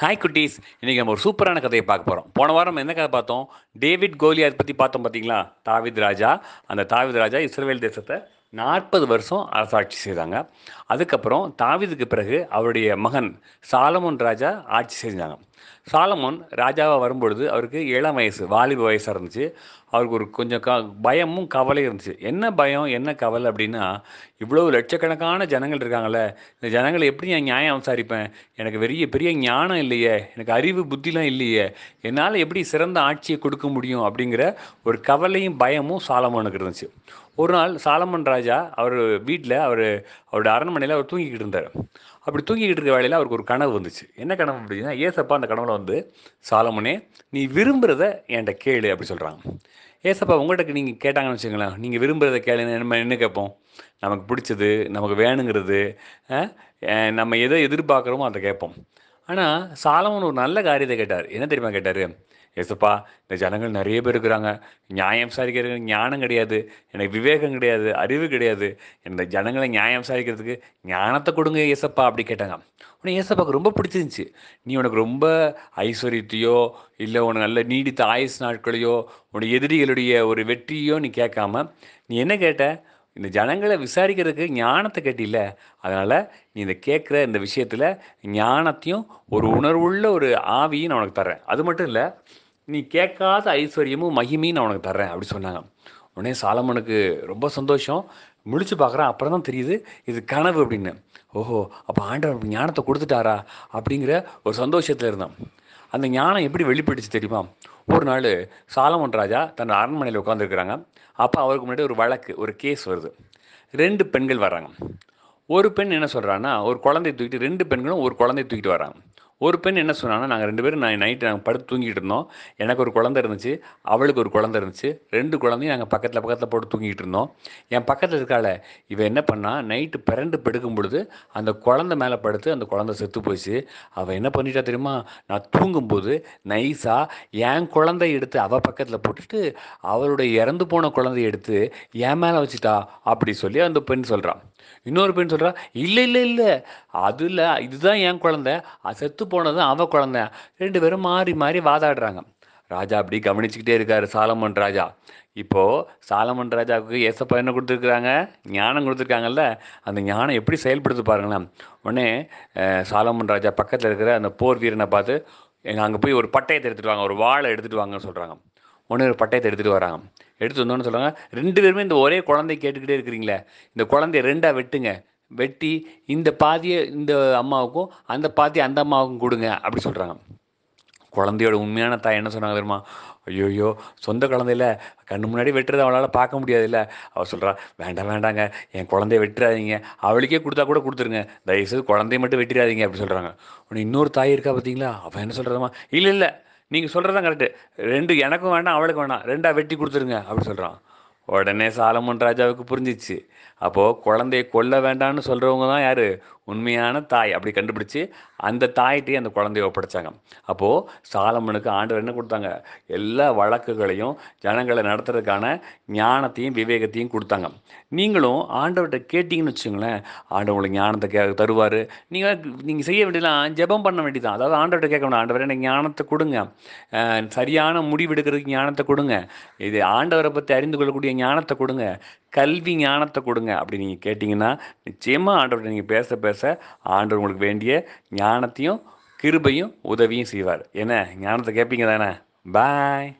hi குட்டீஸ் இன்றைக்கி நம்ம ஒரு சூப்பரான கதையை பார்க்க போகிறோம் போன வாரம் நம்ம என்ன கதை பார்த்தோம் டேவிட் கோலி அதை பற்றி பார்த்தோம் பார்த்தீங்களா தாவித் ராஜா அந்த தாவித் ராஜா இஸ்ரேல் தேசத்தை நாற்பது வருஷம் அரசாட்சி செய்தாங்க அதுக்கப்புறம் தாவிதுக்கு பிறகு அவருடைய மகன் சாலமோன் ராஜா ஆட்சி செஞ்சாங்க சாலமோன் ராஜாவாக வரும்பொழுது அவருக்கு இளம் வயசு வாலிப வயசாக இருந்துச்சு அவருக்கு ஒரு கொஞ்சம் க பயமும் கவலையும் இருந்துச்சு என்ன பயம் என்ன கவலை அப்படின்னா இவ்வளோ லட்சக்கணக்கான ஜனங்கள் இருக்காங்களே இந்த ஜனங்களை எப்படி நான் நியாயம் விசாரிப்பேன் எனக்கு பெரிய பெரிய ஞானம் இல்லையே எனக்கு அறிவு புத்திலாம் இல்லையே என்னால் எப்படி சிறந்த ஆட்சியை கொடுக்க முடியும் அப்படிங்கிற ஒரு கவலையும் பயமும் சாலமோனுக்கு இருந்துச்சு ஒரு நாள் சாலமன் ராஜா அவர் வீட்டில் அவர் அவருடைய அரண்மனையில் அவர் தூங்கிக்கிட்டு இருந்தார் அப்படி தூங்கிக்கிட்டு இருக்க வேலையில் அவருக்கு ஒரு கனவு வந்துச்சு என்ன கனவு அப்படின்னா ஏசப்பா அந்த கனவுல வந்து சாலமுனே நீ விரும்புகிறத என்கிட்ட கேளு அப்படி சொல்கிறாங்க ஏசப்பா உங்கள்கிட்ட நீங்கள் கேட்டாங்கன்னு வச்சுக்கலாம் நீங்கள் விரும்புகிறத கேளு என்ன என்ன கேட்போம் நமக்கு பிடிச்சது நமக்கு வேணுங்கிறது நம்ம எதை எதிர்பார்க்குறோமோ அதை கேட்போம் ஆனால் சாலமன் ஒரு நல்ல காரியத்தை கேட்டார் என்ன தெரியுமா கேட்டார் எஸ்ப்பா இந்த ஜனங்கள் நிறைய பேர் இருக்கிறாங்க நியாயம் விசாரிக்கிறது ஞானம் கிடையாது எனக்கு விவேகம் கிடையாது அறிவு கிடையாது இந்த ஜனங்களை நியாயம் சாரிக்கிறதுக்கு ஞானத்தை கொடுங்க ஏசப்பா அப்படி கேட்டாங்க உனக்கு ஏசப்பாவுக்கு ரொம்ப பிடிச்சிருந்துச்சு நீ உனக்கு ரொம்ப ஐஸ்வர்யத்தையோ இல்லை உனக்கு நல்ல நீடித்த ஆயுஸ் நாட்களையோ உனக்கு எதிரிகளுடைய ஒரு வெற்றியோ நீ கேட்காம நீ என்ன கேட்ட இந்த ஜனங்களை விசாரிக்கிறதுக்கு ஞானத்தை கட்டியில்ல அதனால் நீ இதை கேட்குற இந்த விஷயத்தில் ஞானத்தையும் ஒரு உணர்வுள்ள ஒரு ஆவியும் நான் உனக்கு தர்றேன் அது மட்டும் இல்லை நீ கேட்காத ஐஸ்வர்யமும் மகிமையும் நான் உனக்கு தர்றேன் அப்படி சொன்னாங்க உடனே சாலமனுக்கு ரொம்ப சந்தோஷம் முழிச்சு பார்க்குறேன் அப்புறம் தான் தெரியுது இது கனவு அப்படின்னு ஓஹோ அப்போ ஆண்டவர் ஞானத்தை கொடுத்துட்டாரா அப்படிங்கிற ஒரு சந்தோஷத்தில் இருந்தான் அந்த ஞானம் எப்படி வெளிப்பட்டுச்சு தெரியுமா ஒரு நாள் சாலமன் ராஜா தன் அரண்மனையில் உட்காந்துருக்குறாங்க அப்போ அவருக்கு முன்னாடி ஒரு வழக்கு ஒரு கேஸ் வருது ரெண்டு பெண்கள் வர்றாங்க ஒரு பெண் என்ன சொல்கிறான்னா ஒரு குழந்தைய தூக்கிட்டு ரெண்டு பெண்களும் ஒரு குழந்தைய தூக்கிட்டு வராங்க ஒரு பெண் என்ன சொன்னாங்கன்னா நாங்கள் ரெண்டு பேரும் நான் நைட்டு நாங்கள் படுத்து தூங்கிட்டு இருந்தோம் எனக்கு ஒரு குழந்தை இருந்துச்சு அவளுக்கு ஒரு குழந்தை இருந்துச்சு ரெண்டு குழந்தையும் நாங்கள் பக்கத்தில் பக்கத்தில் போட்டு தூங்கிட்டு இருந்தோம் என் பக்கத்தில் இருக்கால இவ என்ன பண்ணா நைட்டு பிறண்டு படுக்கும் பொழுது அந்த குழந்தை மேலே படுத்து அந்த குழந்தை செத்து போச்சு அவள் என்ன பண்ணிட்டா தெரியுமா நான் தூங்கும்போது நைஸாக என் குழந்தை எடுத்து அவள் பக்கத்தில் போட்டுட்டு அவளுடைய இறந்து போன குழந்தைய எடுத்து என் மேலே வச்சுட்டா அப்படி சொல்லி அந்த பெண் சொல்கிறான் இன்னொரு பெண் சொல்கிறா இல்லை இல்லை இல்லை அதில் இதுதான் என் குழந்தை செத்து போனது அவன் குழந்தை ரெண்டு பேரும் மாறி மாறி வாதாடுறாங்க ராஜா அப்படி கவனிச்சுக்கிட்டே இருக்காரு சாலமன் ராஜா இப்போது சாலமன் ராஜாவுக்கு ஏசப்பா பயனை கொடுத்துருக்குறாங்க ஞானம் கொடுத்துருக்காங்கல்ல அந்த ஞானம் எப்படி செயல்படுத்து பாருங்களேன் உடனே சாலமன் ராஜா பக்கத்தில் இருக்கிற அந்த போர் வீரனை பார்த்து எங்கள் அங்கே போய் ஒரு பட்டயத்தை எடுத்துகிட்டு வாங்க ஒரு வாழை எடுத்துகிட்டு வாங்கன்னு சொல்கிறாங்க உடனே ஒரு பட்டயத்தை எடுத்துகிட்டு வராங்க எடுத்து வந்தோன்னு சொல்கிறாங்க ரெண்டு பேருமே இந்த ஒரே குழந்தை கேட்டுக்கிட்டே இருக்கிறீங்களே இந்த குழந்தைய ரெண்டாக வெட்டுங்க வெட்டி இந்த பாதியை இந்த அம்மாவுக்கும் அந்த பாதி அந்த அம்மாவுக்கும் கொடுங்க அப்படி சொல்கிறாங்க குழந்தையோட உண்மையான தாய் என்ன சொன்னாங்க தெரியுமா ஐயோயோ சொந்த குழந்தையில கண்ணு முன்னாடி வெட்டுறது அவளால் பார்க்க முடியாதுல்ல அவள் சொல்கிறா வேண்டாம் வேண்டாங்க என் குழந்தைய வெட்டுறாதீங்க அவளுக்கே கொடுத்தா கூட கொடுத்துருங்க தயவுசெய்து குழந்தைய மட்டும் வெட்டிடாதீங்க அப்படி சொல்கிறாங்க உன்னை இன்னொரு தாய் இருக்கா பார்த்தீங்களா அவள் என்ன சொல்கிறதம்மா இல்லை இல்லை நீங்கள் சொல்கிறதான் கரெக்டு ரெண்டு எனக்கும் வேண்டாம் அவளுக்கு வேணாம் ரெண்டாக வெட்டி கொடுத்துருங்க அப்படி சொல்கிறான் உடனே சாலமன் ராஜாவுக்கு புரிஞ்சிச்சு அப்போது குழந்தையை கொல்ல வேண்டாம்னு சொல்கிறவங்க தான் யார் உண்மையான தாய் அப்படி கண்டுபிடிச்சு அந்த தாய்கிட்டே அந்த குழந்தைய ஒப்படைச்சாங்க அப்போது சாலமனுக்கு ஆண்டவர் என்ன கொடுத்தாங்க எல்லா வழக்குகளையும் ஜனங்களை நடத்துறதுக்கான ஞானத்தையும் விவேகத்தையும் கொடுத்தாங்க நீங்களும் ஆண்டவர்கிட்ட கேட்டிங்கன்னு வச்சுங்களேன் ஆண்டவர் உங்களுக்கு ஞானத்தை கே தருவார் நீங்கள் நீங்கள் செய்ய வேண்டியதெல்லாம் ஜெபம் பண்ண வேண்டியதான் அதாவது ஆண்டவர்கிட்ட கேட்க வேண்டாம் ஆண்டவர் எனக்கு ஞானத்தை கொடுங்க சரியான முடிவெடுக்கிறதுக்கு ஞானத்தை கொடுங்க இது ஆண்டவரை பற்றி அறிந்து கொள்ளக்கூடிய ஞானத்தை கொடுங்க கல்வி ஞானத்தை கொடுங்க அப்படி நீங்கள் கேட்டிங்கன்னா நிச்சயமாக ஆண்டவர்கிட்ட நீங்கள் பேச பேச ஆண்டவர் உங்களுக்கு வேண்டிய ஞானத்தையும் கிருபையும் உதவியும் செய்வார் என்ன ஞானத்தை கேட்பீங்க தானே பாய்